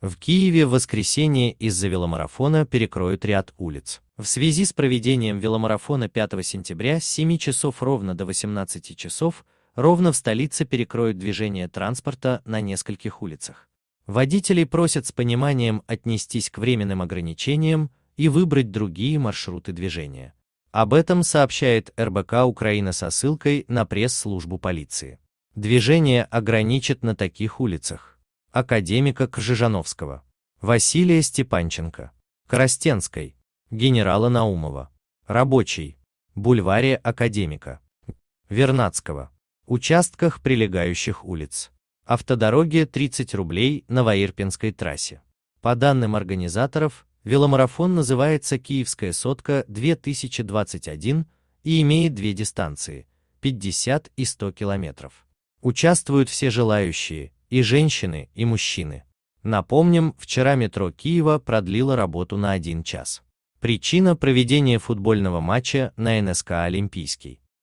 В Киеве в воскресенье из-за веломарафона перекроют ряд улиц. В связи с проведением веломарафона 5 сентября с 7 часов ровно до 18 часов ровно в столице перекроют движение транспорта на нескольких улицах. Водителей просят с пониманием отнестись к временным ограничениям и выбрать другие маршруты движения. Об этом сообщает РБК Украина со ссылкой на пресс-службу полиции. Движение ограничат на таких улицах академика Кжижановского, Василия Степанченко, Коростенской, генерала Наумова, Рабочий, бульваре Академика, Вернадского, участках прилегающих улиц, автодороге 30 рублей на Ваирпинской трассе. По данным организаторов, веломарафон называется «Киевская сотка-2021» и имеет две дистанции – 50 и 100 километров. Участвуют все желающие, и женщины, и мужчины. Напомним, вчера метро Киева продлило работу на один час. Причина проведения футбольного матча на НСК «Олимпийский».